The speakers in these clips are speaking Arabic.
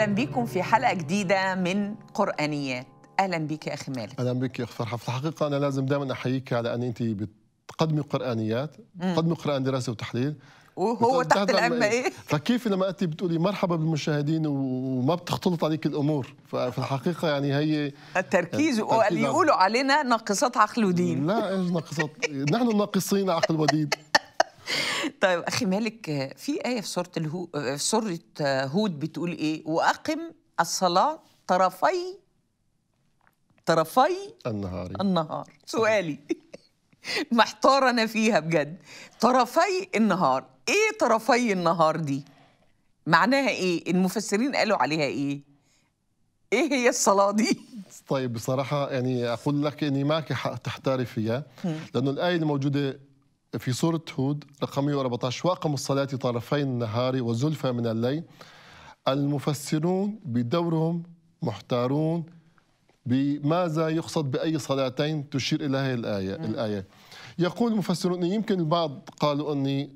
اهلا بيكم في حلقه جديده من قرانيات اهلا بيك يا اخي مالك اهلا بيك يا اخ فرحه في الحقيقه انا لازم دائما احييك على ان انت بتقدمي قرانيات تقدمي قران دراسه وتحليل وهو تحت الأمة إيه فكيف لما أنت بتقولي مرحبا بالمشاهدين وما بتختلط عليك الأمور ففي الحقيقة يعني هي التركيز يعني اللي يقولوا علينا ناقصات عقل ودين لا إيش ناقصات نحن ناقصين عقل ودين طيب اخي مالك في ايه في سوره الهو... في سوره هود بتقول ايه واقم الصلاه طرفي طرفي النهار النهار سؤالي محتار انا فيها بجد طرفي النهار ايه طرفي النهار دي معناها ايه المفسرين قالوا عليها ايه ايه هي الصلاه دي طيب بصراحه يعني اقول لك اني ماك حق تحتاري فيها لانه الايه الموجوده في سورة هود رقم 114 واقم الصلاة طرفي النهار وزلفى من الليل المفسرون بدورهم محتارون بماذا يقصد بأي صلاتين تشير إلى هذه الآية مم. الآية يقول المفسرون يمكن البعض قالوا أني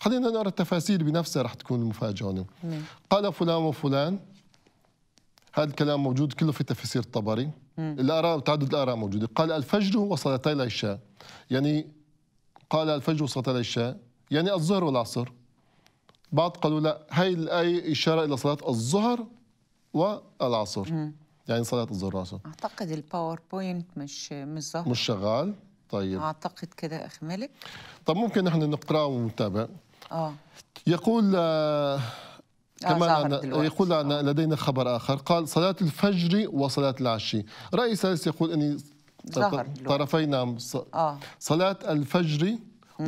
خلينا نرى التفاسير بنفسها رح تكون مفاجأة قال فلان وفلان هذا الكلام موجود كله في تفسير الطبري الآراء وتعدد الآراء موجودة قال الفجر وصلاتي العشاء يعني قال الفجر وصلاة العشاء يعني الظهر والعصر بعض قالوا لا هاي الآية إشارة إلى صلاة الظهر والعصر مم. يعني صلاة الظهر والعصر أعتقد الباوربوينت مش مش ظاهر مش شغال طيب أعتقد كده أخ مالك طب ممكن نحن نقرأه ونتابع آه يقول كمان آه، آه، كمان يقول لنا آه. لدينا خبر آخر قال صلاة الفجر وصلاة العشي رأي ثالث يقول أني ظهر طرفي نعم آه. صلاة الفجر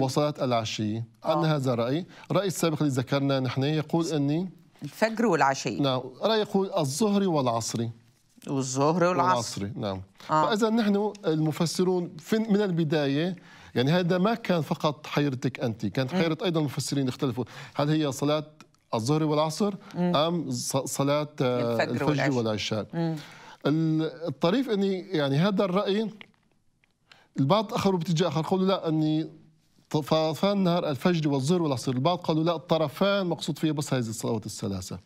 وصلاة العشية آه. أنا هذا رأي رأي السابق اللي ذكرنا نحن يقول أني الفجر والعشية نعم رأي يقول الظهر والعصري والظهر والعصر والعصري نعم آه. فإذا نحن المفسرون من البداية يعني هذا ما كان فقط حيرتك أنت كانت حيرة أيضا المفسرين اختلفوا هل هي صلاة الظهر والعصر أم صلاة آه، الفجر والعشاء, والعشاء. الطريف اني يعني هذا الراي البعض اخروا باتجاه اخر قالوا لا اني طرفان نهار الفجر والظهر والعصر البعض قالوا لا الطرفان مقصود فيها بس هذه الصلوات الثلاثه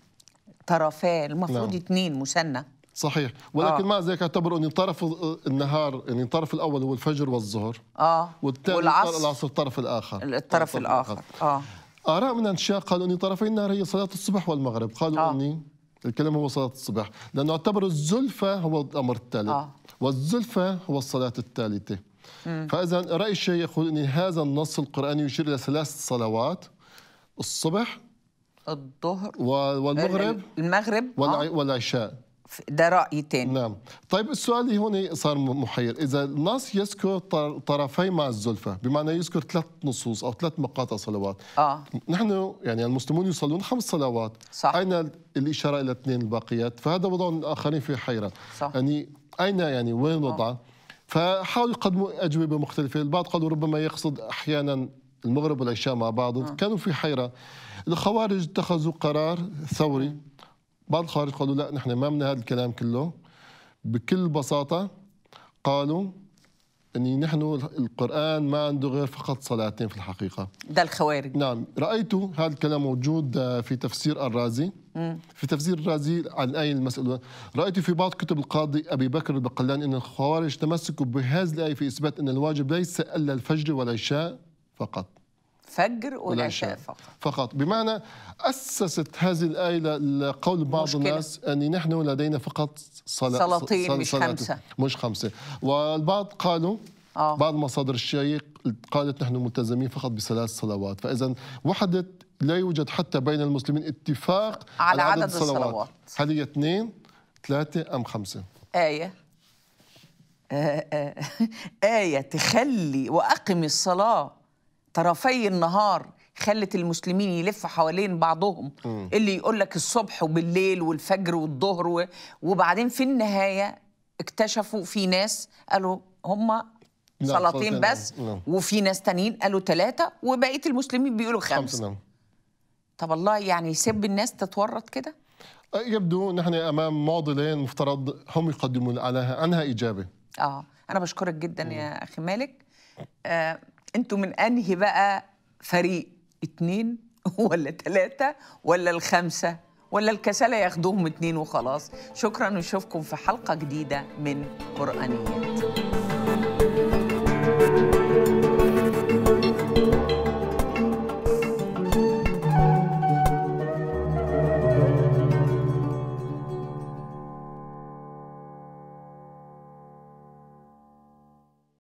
طرفان المفروض نعم. اثنين مثنى صحيح ولكن آه. مع ذلك اعتبروا ان طرف النهار يعني الطرف الاول هو الفجر والظهر اه والثاني والعصر العصر الطرف الاخر الطرف, الطرف الاخر اه اراء من انشاء قالوا ان طرفي النهار هي صلاه الصبح والمغرب قالوا آه. اني الكلام هو صلاة الصبح لأنه اعتبروا الزلفة هو الأمر الثالث آه. والزلفة هو الصلاة الثالثة فإذا رأي الشيخ يقول أن هذا النص القرآني يشير إلى ثلاث صلوات الصبح الظهر والمغرب المغرب آه. والعشاء ده رايي تاني نعم طيب السؤال هون صار محير اذا النص يذكر طرفي مع الزلفة بمعنى يذكر ثلاث نصوص او ثلاث مقاطع صلوات اه نحن يعني المسلمون يصلون خمس صلوات صح اين الاشاره الى اثنين الباقيات فهذا وضع الاخرين في حيره صح. يعني اين يعني وين آه. فحاولوا يقدموا اجوبه مختلفه البعض قالوا ربما يقصد احيانا المغرب والعشاء مع بعض آه. كانوا في حيره الخوارج اتخذوا قرار ثوري بعض الخوارج قالوا لا نحن ما بدنا هذا الكلام كله بكل بساطه قالوا أن نحن القرآن ما عنده غير فقط صلاتين في الحقيقة ده الخوارج نعم رأيت هذا الكلام موجود آه، في تفسير الرازي مم. في تفسير الرازي عن الآية المسألة رأيت في بعض كتب القاضي أبي بكر البقلاني أن الخوارج تمسكوا بهذه الآية في إثبات أن الواجب ليس إلا الفجر والعشاء فقط فجر والعشاء فقط فقط بمعنى أسست هذه الآية لقول بعض مشكلة. الناس أن نحن لدينا فقط صلا... صلاتين صلا... مش صلاتين. خمسة مش خمسة والبعض قالوا آه. بعض مصادر الشيخ قالت نحن ملتزمين فقط بثلاث صلوات فإذا وحدة لا يوجد حتى بين المسلمين اتفاق على, على عدد, عدد الصلوات. الصلوات هل هي اثنين ثلاثة أم خمسة آية آه آه آية تخلي وأقم الصلاة طرفي النهار خلت المسلمين يلفوا حوالين بعضهم م. اللي يقول لك الصبح وبالليل والفجر والظهر و... وبعدين في النهايه اكتشفوا في ناس قالوا هم صلاتين بس نعم. وفي ناس تانيين قالوا ثلاثه وبقيه المسلمين بيقولوا خمس, خمس نعم. طب الله يعني يسب الناس تتورط كده يبدو نحن امام معضلين مفترض هم يقدمون عليها عنها اجابه اه انا بشكرك جدا م. يا اخي مالك آه انتوا من انهي بقى فريق اتنين ولا تلاتة ولا الخمسة ولا الكسلة ياخدوهم اتنين وخلاص شكرا نشوفكم في حلقة جديدة من قرآنيات